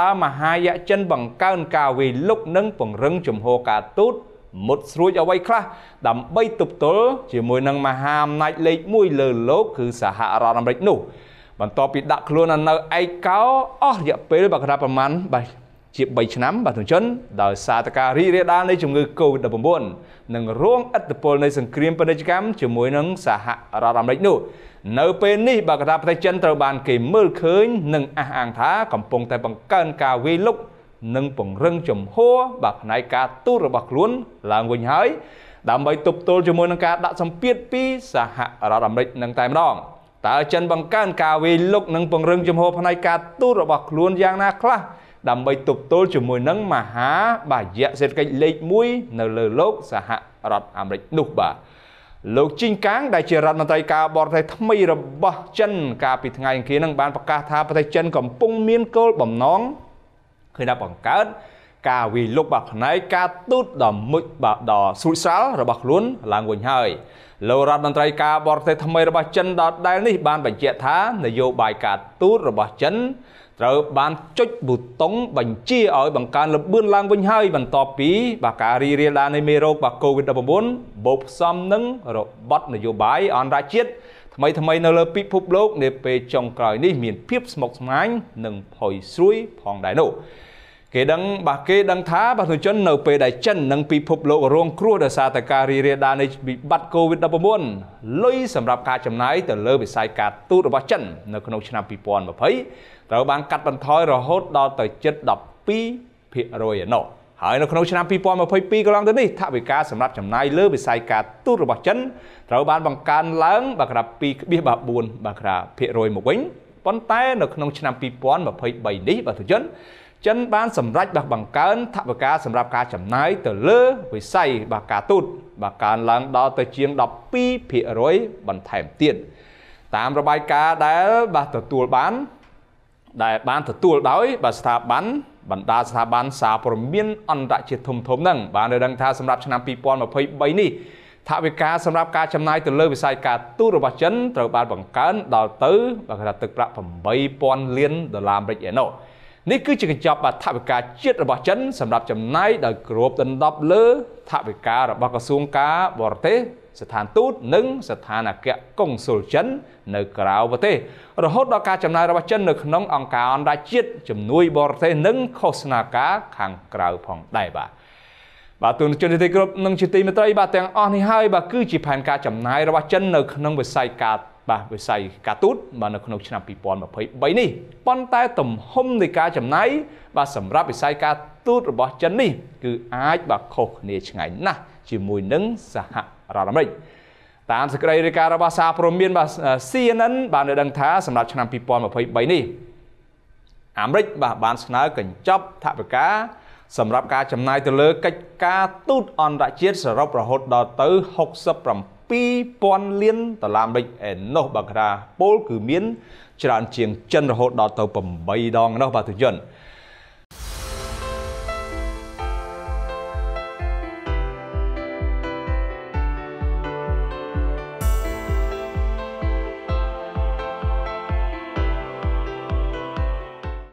តើមហាយៈចិនបង្កើនការវាយលុកនិង ពង្រឹងជំហរការទូតមុតស្រួចអ្វីខ្លះដើម្បីទប់ទល់ជាមួយនឹងមហាអំណាចលេខ1លើលោកគឺសហរដ្ឋអាមេរិកនោះ បន្ទាប់ពីដាក់ខ្លួននៅឯកោអស់រយៈពេលប្រហែលប្រមាណបាទជា3ឆ្នាំបាទទជនដោយសារតការរីករាលដាលនៃជំងឺ Covid-19 និងរួមឥទ្ធិពលនៃសង្គ្រាមពាណិជ្ជកម្មជាមួយនឹងសហរដ្ឋអាមេរិកនោះ នៅពេលនេះបាទកថាប្រទេសចិនត្រូវបានគេមើលឃើញនិងអះអាងថា កំពុងតែបង្កើនការវាយលុកនិងពង្រឹងជំហរបាទផ្នែកការទូតរបស់ខ្លួន ឡើងវិញហើយ ដើម្បីទប់ទល់ជាមួយនឹងការដាក់សម្ពាធពីសហរដ្ឋអាមេរិកនឹងតែម្ដងតើចិនបង្កើនការវាយលុកនិងពង្រឹងជំហរផ្នែកការទូតរបស់ខ្លួនយ៉ាងណាខ្លះដើម្បីទប់ទល់ជាមួយនឹងមហា បាយៈសេដ្ឋកិច្ចលេខ1នៅលើលោកសហរដ្ឋអាមេរិកនោះបាទលោកជីងកាងដែលជារដ្ឋមន្ត្រីការបរទេសថ្មីរបស់ចិនកាលពីថ្ងៃអង្គារនឹងបានប្រកាសថាប្រទេសចិនកំពុងមានគោលបំណងគឺថាបង្កើតការវិលុកបាផ្នែកការទូតដ៏មុជបាដ៏ស្រួចស្រាលរបស់ខ្លួនឡើងវិញហើយលោករដ្ឋមន្ត្រីការបរទេសថ្មីរបស់ចិនដដែលនេះបានបញ្ជាក់ថា នយោបាយការទូតរបស់ចិន ត្រូវបានចុចប៊ូតុងបញ្ជាឲ្យបង្កើនលម្អឿនឡើងវិញហើយ បន្ទាប់ពីបាការរីរាលដាលនៃមេរោគបា COVID-19 បូកផ្សំនឹងរបត់នយោបាយអន្តរជាតិថ្មីថ្មីនៅលើពិភពលោកនាពេលចុងក្រោយនេះ មានភាពស្មុគស្មាញនិងផុយស្រួយផងដែរនោះគេដឹងបាទគេដឹងថាប្រជាជននៅពេលដែលចិននិងពិភពលោករង គ្រោះដោយសារតែការរីករាលដាលនៃវិបត្តិ COVID-19 លុយសម្រាប់ការចំណាយទៅលើវិស័យការទូតរបស់ចិននៅក្នុងឆ្នាំ2020ត្រូវបានកាត់បន្ថយរហូតដល់ទៅជិត12%ឯណោះហើយនៅក្នុងឆ្នាំ2022កន្លងទៅនេះថវិកាសម្រាប់ចំណាយលើវិស័យការទូតរបស់ចិនត្រូវបានបង្កើនឡើងបាទក្រា2.4បាទក្រាភាគរយមកវិញប៉ុន្តែ នៅក្នុងឆ្នាំ2023នេះបាទប្រជាជនចិនបានសម្រេចបាទបង្កើនថវិកាសម្រាប់ការចំណាយទៅលើ វិស័យបាទការទូត បាទកើនឡើងដល់ទៅជាង12%បន្ថែមទៀតតាមរបាយការណ៍ដែលបាទទទួលបានដែលបានទទួលដោយ បាទស្ថាប័នបណ្ដាស្ថាប័នសារព័ត៌មានអន្តរជាតិធំធំហ្នឹងបានដឹងថាសម្រាប់ឆ្នាំ2023នេះថវិកាសម្រាប់ការចំណាយទៅលើវិស័យការទូតរបស់ចិនត្រូវបានបង្កើនដល់ទៅបើគេថាទឹកប្រាក់8000លានដុល្លារអាមេរិកឯណោះនេះគឺជាកញ្ចប់ថវិកាជាតិរបស់ចិនសម្រាប់ចំណាយដោយគ្របដណ្ដប់លើថវិការបស់ក្រសួងការបរទេសស្ថានទូតនិង ស្ថានអគ្គកុងស៊ុលចិននៅ ក្រៅប្រទេសរហូតដល់ការចំណាយរបស់ចិននៅក្នុងអង្គការអន្តរជាតិជំនួយ បរទេសនិងឃោសនាការខាងក្រៅផងដែរបាទបាទទូនជនទីគ្រប់និងជាទីមេត្រីបាទទាំងអស់នេះហើយបាទគឺជាផែនការចំណាយរបស់ចិននៅក្នុងវិស័យការបាទវិស័យការទូតបាទនៅក្នុងឆ្នាំ2023នេះប៉ុន្តែ ទំហំនៃការចំណាយបាទសម្រាប់វិស័យការទូតរបស់ចិននេះគឺអាចបាទខុសគ្នាឆ្ងាយណាស់ជាមួយនឹងសហរដ្ឋអាមេរិកតាមសេចក្តីរាយការណ៍របស់សារព័ត៌មាន បាទ CNN បាននៅដឹងថាសម្រាប់ឆ្នាំ2023នេះអាមេរិកបាទបានស្នើកញ្ចប់ថវិកាសម្រាប់ការចំណាយទៅលើ កិច្ចការទូត អន្តរជាតិសរុបរហូតដល់ទៅ67 2000លានដុល្លារអាមេរិកឯណោះបាទថាពលគឺមាន ច្រើនជាង ចិនរហូតដល់ទៅ8ដងណោះបាទទុជន